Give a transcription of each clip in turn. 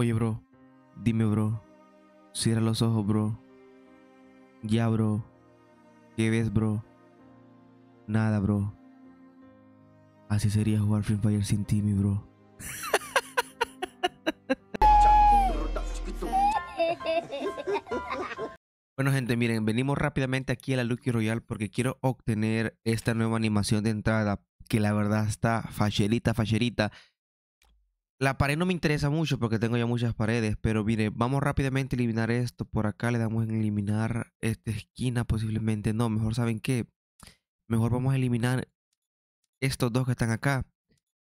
Oye, bro, dime, bro. Cierra los ojos, bro. Ya, bro. ¿Qué ves, bro? Nada, bro. Así sería jugar Free Fire sin ti, mi bro. Bueno gente, miren, venimos rápidamente aquí a la Lucky Royale porque quiero obtener esta nueva animación de entrada que la verdad está facherita, facherita. La pared no me interesa mucho porque tengo ya muchas paredes, pero mire, vamos rápidamente a eliminar esto. Por acá le damos en eliminar esta esquina posiblemente. No, mejor saben qué. Mejor vamos a eliminar estos dos que están acá.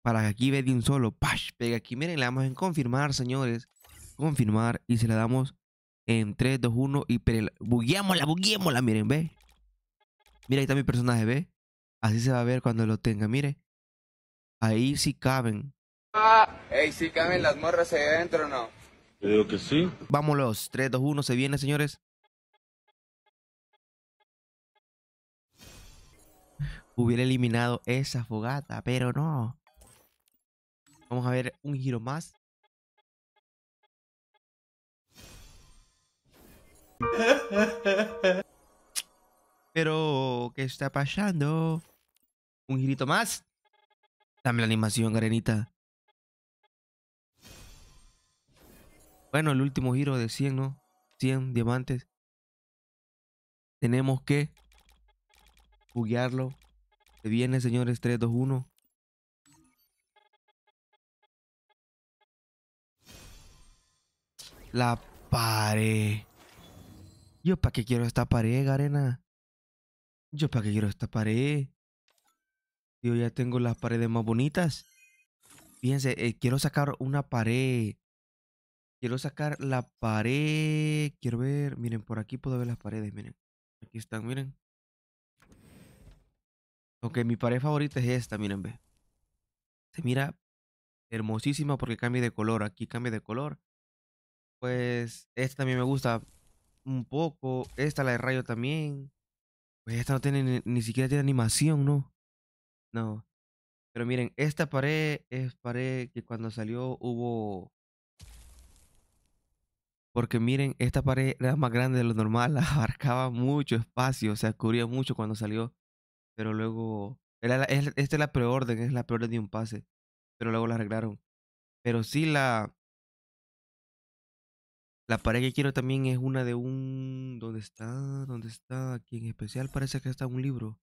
Para que aquí ve de un solo. ¡Pash! Pega aquí. Miren, le damos en confirmar, señores. Confirmar. Y se le damos en 3, 2, 1. Y buguémosla, buguémosla. Miren, ve. Mira, ahí está mi personaje, ve. Así se va a ver cuando lo tenga, mire. Ahí sí caben. Ey, si cambian las morras ahí adentro no. Creo que sí. Vámonos, 3, 2, 1, se viene, señores. Hubiera eliminado esa fogata, pero no. Vamos a ver un giro más. Pero, ¿qué está pasando? Un girito más. Dame la animación, Arenita. Bueno, el último giro de 100, ¿no? 100 diamantes. Tenemos que juguearlo. Se viene, señores, 3, 2, 1. La pared. Yo para qué quiero esta pared, Garena. Yo para qué quiero esta pared. Yo ya tengo las paredes más bonitas. Fíjense, eh, quiero sacar una pared Quiero sacar la pared. Quiero ver. Miren, por aquí puedo ver las paredes. Miren. Aquí están, miren. aunque mi pared favorita es esta, miren, ve. Se mira hermosísima porque cambia de color. Aquí cambia de color. Pues esta también me gusta un poco. Esta, la de rayo también. Pues esta no tiene ni, ni siquiera tiene animación, ¿no? No. Pero miren, esta pared es pared que cuando salió hubo porque miren, esta pared era más grande de lo normal, abarcaba mucho espacio, o sea, cubría mucho cuando salió. Pero luego, era esta es la preorden, es la preorden de un pase. Pero luego la arreglaron. Pero sí la... La pared que quiero también es una de un... ¿Dónde está? ¿Dónde está? Aquí en especial parece que está un libro.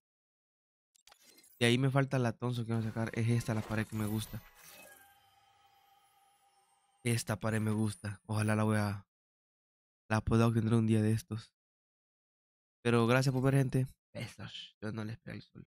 Y ahí me falta la Thompson que voy a sacar. Es esta la pared que me gusta. Esta pared me gusta. Ojalá la voy a la pueda obtener un día de estos. Pero gracias por ver, gente. Besos. Yo no les pego el sol.